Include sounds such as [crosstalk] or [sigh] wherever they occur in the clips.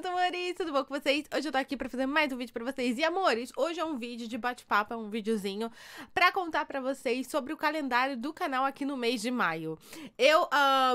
meus amores, tudo bom com vocês? Hoje eu tô aqui pra fazer mais um vídeo pra vocês. E amores, hoje é um vídeo de bate-papo, é um videozinho pra contar pra vocês sobre o calendário do canal aqui no mês de maio. Eu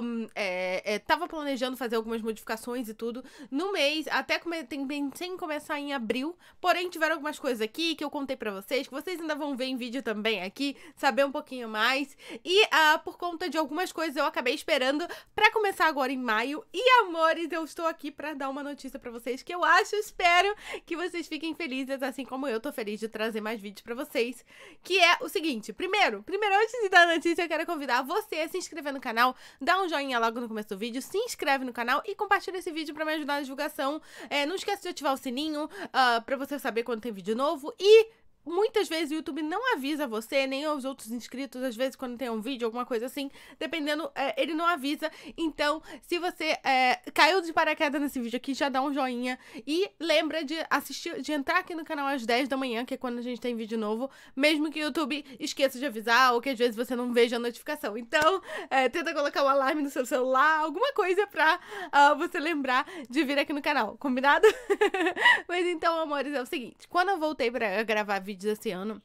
um, é, é, tava planejando fazer algumas modificações e tudo no mês, até come, tem, pensei começar em abril, porém tiveram algumas coisas aqui que eu contei pra vocês, que vocês ainda vão ver em vídeo também aqui, saber um pouquinho mais. E uh, por conta de algumas coisas eu acabei esperando pra começar agora em maio. E amores, eu estou aqui pra dar uma notícia entrevista para vocês que eu acho, espero que vocês fiquem felizes, assim como eu tô feliz de trazer mais vídeos para vocês, que é o seguinte, primeiro, primeiro antes de dar a notícia, eu quero convidar você a se inscrever no canal, dá um joinha logo no começo do vídeo, se inscreve no canal e compartilha esse vídeo para me ajudar na divulgação, é, não esquece de ativar o sininho uh, ah, para você saber quando tem vídeo novo e muitas vezes o YouTube não avisa você, nem aos outros inscritos, às vezes quando tem um vídeo, alguma coisa assim, dependendo, é, ele não avisa. Então, se você é, caiu de paraquedas nesse vídeo aqui, já dá um joinha e lembra de assistir, de entrar aqui no canal às 10 da manhã, que é quando a gente tem vídeo novo, mesmo que o YouTube esqueça de avisar ou que às vezes você não veja a notificação. Então, é, tenta colocar o um alarme no seu celular, alguma coisa pra uh, você lembrar de vir aqui no canal, combinado? [laughs] Mas então, amores, é o seguinte, quando eu voltei pra gravar vídeo vídeos esse ano.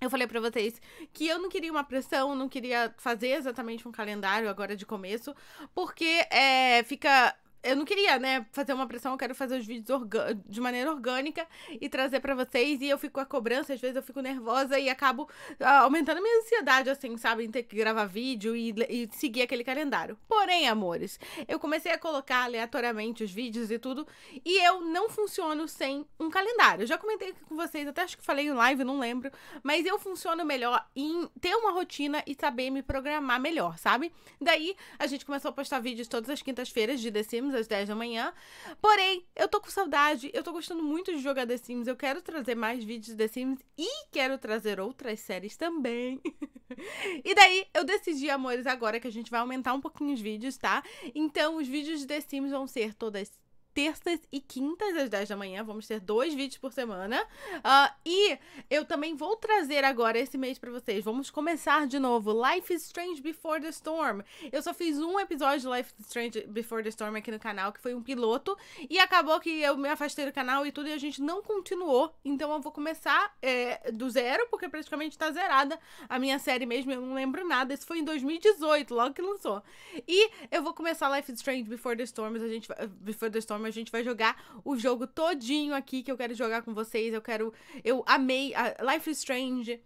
Eu falei para vocês que eu não queria uma pressão, não queria fazer exatamente um calendário agora de começo, porque é, fica eu não queria, né, fazer uma pressão, eu quero fazer os vídeos de maneira orgânica e trazer para vocês. E eu fico com a cobrança, às vezes eu fico nervosa e acabo uh, aumentando a minha ansiedade, assim, sabe, em ter que gravar vídeo e, e, seguir aquele calendário. Porém, amores, eu comecei a colocar aleatoriamente os vídeos e tudo, e eu não funciono sem um calendário. Eu já comentei aqui com vocês, até acho que falei em live, não lembro, mas eu funciono melhor em ter uma rotina e saber me programar melhor, sabe? Daí a gente começou a postar vídeos todas as quintas-feiras de The Sims Sims às 10 da manhã. Porém, eu tô com saudade, eu tô gostando muito de jogar The Sims, eu quero trazer mais vídeos de The Sims e quero trazer outras séries também. [laughs] e daí, eu decidi, amores, agora que a gente vai aumentar um pouquinho os vídeos, tá? Então, os vídeos de The Sims vão ser todas terças e quintas, às 10 da manhã. Vamos ter dois vídeos por semana. Uh, e eu também vou trazer agora esse mês para vocês. Vamos começar de novo. Life is Strange Before the Storm. Eu só fiz um episódio de Life is Strange Before the Storm aqui no canal, que foi um piloto. E acabou que eu me afastei do canal e tudo, e a gente não continuou. Então eu vou começar é, do zero, porque praticamente tá zerada a minha série mesmo. Eu não lembro nada. Isso foi em 2018, logo que lançou. E eu vou começar Life is Strange Before the Storm. A gente vai, Before the Storm a gente vai jogar o jogo todinho aqui que eu quero jogar com vocês. Eu quero. Eu amei a Life is Strange.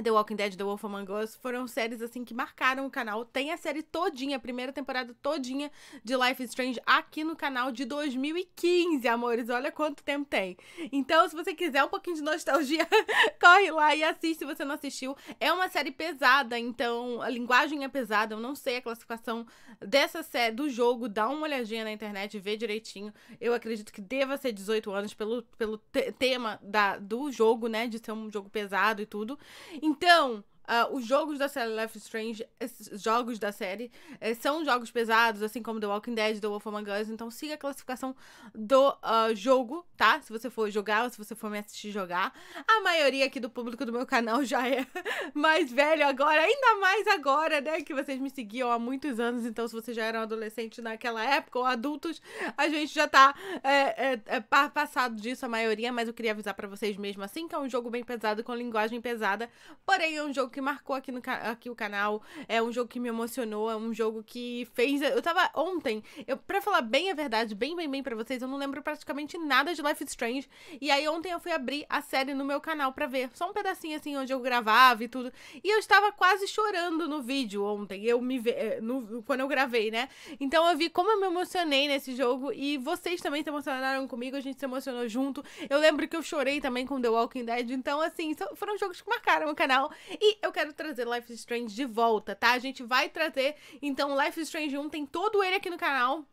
The Walking Dead, The Wolf Among Us foram séries assim que marcaram o canal. Tem a série todinha, a primeira temporada todinha de Life is Strange aqui no canal de 2015, amores. Olha quanto tempo tem. Então, se você quiser um pouquinho de nostalgia, [laughs] corre lá e assiste se você não assistiu. É uma série pesada, então a linguagem é pesada. Eu não sei a classificação dessa série do jogo. Dá uma olhadinha na internet, vê direitinho. Eu acredito que deva ser 18 anos pelo, pelo te tema da, do jogo, né? De ser um jogo pesado e tudo. Então, Uh, os jogos da série Life is Strange, esses jogos da série, eh, são jogos pesados, assim como The Walking Dead, The Wolf Among Us. Então siga a classificação do uh, jogo, tá? Se você for jogar ou se você for me assistir jogar. A maioria aqui do público do meu canal já é [laughs] mais velho agora, ainda mais agora, né? Que vocês me seguiam há muitos anos. Então, se vocês já eram adolescentes naquela época ou adultos, a gente já tá é, é, é, passado disso, a maioria. Mas eu queria avisar para vocês mesmo assim que é um jogo bem pesado, com linguagem pesada. Porém, é um jogo que que marcou aqui, no, aqui o canal, é um jogo que me emocionou, é um jogo que fez. Eu tava ontem, eu, pra falar bem a verdade, bem, bem, bem pra vocês, eu não lembro praticamente nada de Life is Strange. E aí ontem eu fui abrir a série no meu canal pra ver. Só um pedacinho assim onde eu gravava e tudo. E eu estava quase chorando no vídeo ontem. Eu me ve... Eh, no... quando eu gravei, né? Então eu vi como eu me emocionei nesse jogo e vocês também se emocionaram comigo, a gente se emocionou junto. Eu lembro que eu chorei também com The Walking Dead. Então, assim, foram jogos que marcaram o canal. E eu eu quero trazer Life is Strange de volta, tá? A gente vai trazer, então, Life is Strange 1 tem todo ele aqui no canal.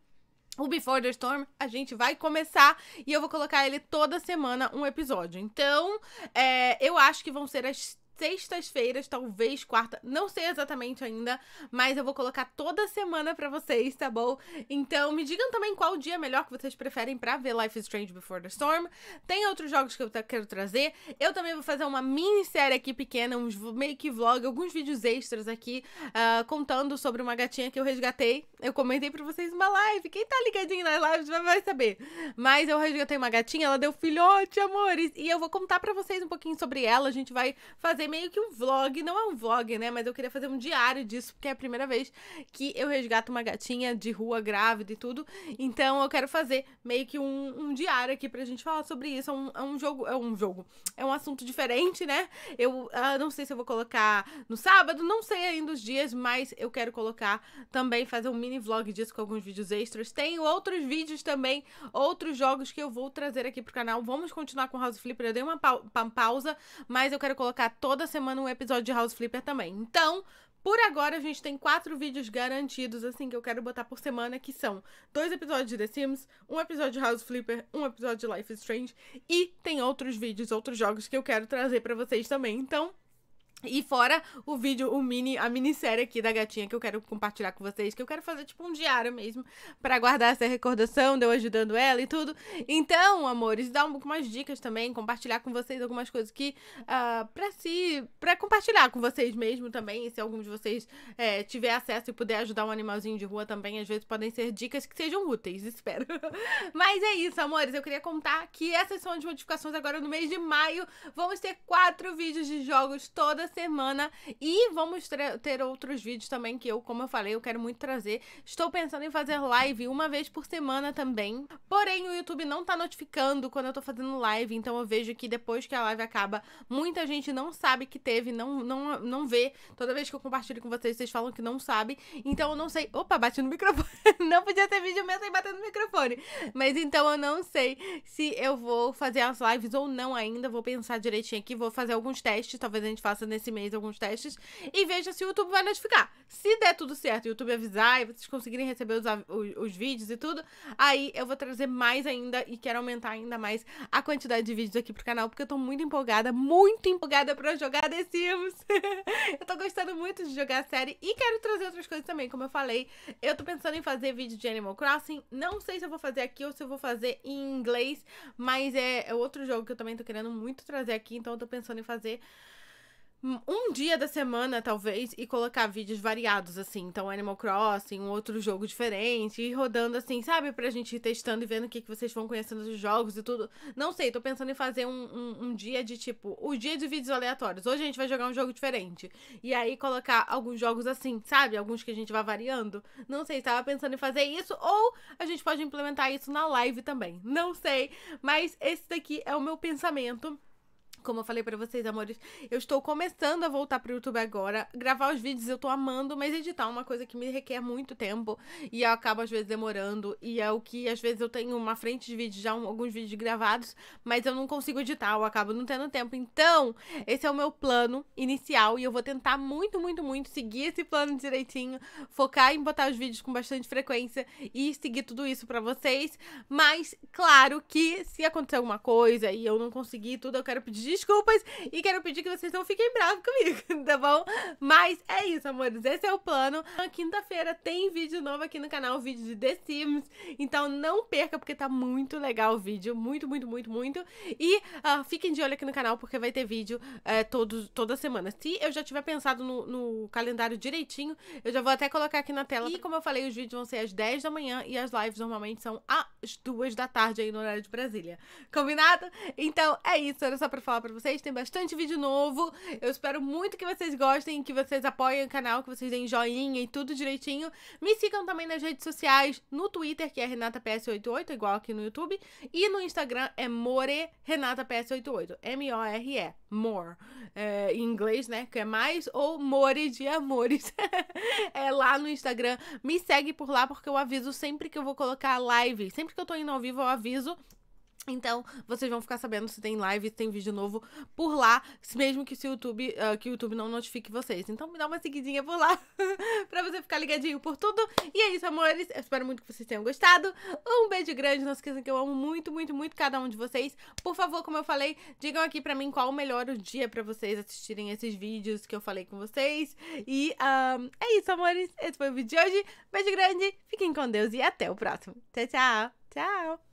O Before the Storm, a gente vai começar e eu vou colocar ele toda semana um episódio. Então, é, eu acho que vão ser as sextas-feiras, talvez quarta, não sei exatamente ainda, mas eu vou colocar toda semana para vocês, tá bom? Então me digam também qual dia melhor que vocês preferem para ver Life is Strange Before the Storm. Tem outros jogos que eu quero trazer. Eu também vou fazer uma minissérie aqui pequena, uns meio que vlog, alguns vídeos extras aqui, uh, contando sobre uma gatinha que eu resgatei. Eu comentei pra vocês uma live, quem tá ligadinho nas lives vai saber. Mas eu resgatei uma gatinha, ela deu filhote, amores, e eu vou contar pra vocês um pouquinho sobre ela, a gente vai fazer fazer meio que um vlog, não é um vlog, né? Mas eu queria fazer um diário disso, porque é a primeira vez que eu resgato uma gatinha de rua grávida e tudo. Então eu quero fazer meio que um, um diário aqui pra gente falar sobre isso. É um, é um jogo, é um jogo, é um assunto diferente, né? Eu ah, não sei se eu vou colocar no sábado, não sei ainda os dias, mas eu quero colocar também, fazer um mini vlog disso com alguns vídeos extras. Tem outros vídeos também, outros jogos que eu vou trazer aqui pro canal. Vamos continuar com House Flipper. Eu dei uma, pa uma pausa, mas eu quero colocar toda toda semana um episódio de House Flipper também. Então, por agora a gente tem quatro vídeos garantidos, assim, que eu quero botar por semana, que são dois episódios de The Sims, um episódio de House Flipper, um episódio de Life is Strange, e tem outros vídeos, outros jogos que eu quero trazer para vocês também. Então, e fora o vídeo, o mini, a minissérie aqui da gatinha que eu quero compartilhar com vocês, que eu quero fazer tipo um diário mesmo para guardar essa recordação, deu de ajudando ela e tudo. Então, amores, dar um pouco mais dicas também, compartilhar com vocês algumas coisas que uh, ah, para si, para compartilhar com vocês mesmo também, e se algum de vocês é, tiver acesso e puder ajudar um animalzinho de rua também, às vezes podem ser dicas que sejam úteis, [laughs] espero. Mas é isso, amores, eu queria contar que essas são as modificações agora no mês de maio. Vamos ter quatro vídeos de jogos todas semana. E vamos ter outros vídeos também que eu, como eu falei, eu quero muito trazer. Estou pensando em fazer live uma vez por semana também. Porém, o YouTube não tá notificando quando eu tô fazendo live. Então eu vejo que depois que a live acaba, muita gente não sabe que teve, não, não, não vê. Toda vez que eu compartilho com vocês, vocês falam que não sabe. Então eu não sei. Opa, bati no microfone. [laughs] não podia ter vídeo mesmo sem bater no microfone. Mas então eu não sei se eu vou fazer as lives ou não ainda. Vou pensar direitinho aqui. Vou fazer alguns testes. Talvez a gente faça nesse mês alguns testes e veja se o YouTube vai notificar. Se der tudo certo, o YouTube avisar e vocês conseguirem receber os, os, os vídeos e tudo, aí eu vou trazer mais ainda e quero aumentar ainda mais a quantidade de vídeos aqui pro canal, porque eu tô muito empolgada, muito empolgada pra jogar The Sims. [laughs] eu tô gostando muito de jogar a série e quero trazer outras coisas também, como eu falei. Eu tô pensando em fazer vídeo de Animal Crossing, não sei se eu vou fazer aqui ou se eu vou fazer em inglês, mas é, é outro jogo que eu também tô querendo muito trazer aqui, então eu tô pensando em fazer um dia da semana, talvez, e colocar vídeos variados, assim. Então, Animal Crossing, um outro jogo diferente, e rodando, assim, sabe? Pra gente ir testando e vendo o que, que vocês vão conhecendo dos jogos e tudo. Não sei, tô pensando em fazer um, um, um dia de tipo, o dia de vídeos aleatórios. Hoje a gente vai jogar um jogo diferente. E aí colocar alguns jogos assim, sabe? Alguns que a gente vai variando. Não sei, tava pensando em fazer isso, ou a gente pode implementar isso na live também. Não sei, mas esse daqui é o meu pensamento como eu falei para vocês, amores, eu estou começando a voltar pro YouTube agora. Gravar os vídeos eu tô amando, mas editar é uma coisa que me requer muito tempo e eu acabo às vezes demorando. E é o que às vezes eu tenho uma frente de vídeos, já um, alguns vídeos gravados, mas eu não consigo editar, eu acabo não tendo tempo. Então, esse é o meu plano inicial e eu vou tentar muito, muito, muito seguir esse plano direitinho, focar em botar os vídeos com bastante frequência e seguir tudo isso para vocês. Mas, claro que se acontecer alguma coisa e eu não conseguir tudo, eu quero pedir desculpas e quero pedir que vocês não fiquem bravos comigo, [laughs] tá bom? Mas é isso, amores, esse é o plano. Na quinta-feira tem vídeo novo aqui no canal, vídeo de The Sims, então não perca porque tá muito legal o vídeo, muito, muito, muito, muito. E uh, fiquem de olho aqui no canal porque vai ter vídeo uh, toda semana. Se eu já tiver pensado no, no calendário direitinho, eu já vou até colocar aqui na tela. E como eu falei, os vídeos vão ser às 10 da manhã e as lives normalmente são às 2 da tarde aí no horário de Brasília. Combinado? Então é isso, era só pra falar falar pra vocês. Tem bastante vídeo novo. Eu espero muito que vocês gostem, que vocês apoiem o canal, que vocês deem joinha e tudo direitinho. Me sigam também nas redes sociais, no Twitter, que é RenataPS88, igual aqui no YouTube. E no Instagram é More RenataPS88. M-O-R-E. More. É, em inglês, né? Que é mais ou More de Amores. [laughs] é lá no Instagram. Me segue por lá, porque eu aviso sempre que eu vou colocar live. Sempre que eu tô indo ao vivo, eu aviso. Então, vocês vão ficar sabendo se tem live, se tem vídeo novo por lá, mesmo que, se o, YouTube, uh, que o YouTube não notifique vocês. Então, me dá uma seguidinha por lá, [laughs] pra você ficar ligadinho por tudo. E é isso, amores. Eu espero muito que vocês tenham gostado. Um beijo grande. Não se esqueçam que eu amo muito, muito, muito cada um de vocês. Por favor, como eu falei, digam aqui pra mim qual o melhor dia pra vocês assistirem esses vídeos que eu falei com vocês. E um, ah, é isso, amores. Esse foi o vídeo de hoje. Beijo grande, fiquem com Deus e até o próximo. Tchau, tchau. Tchau.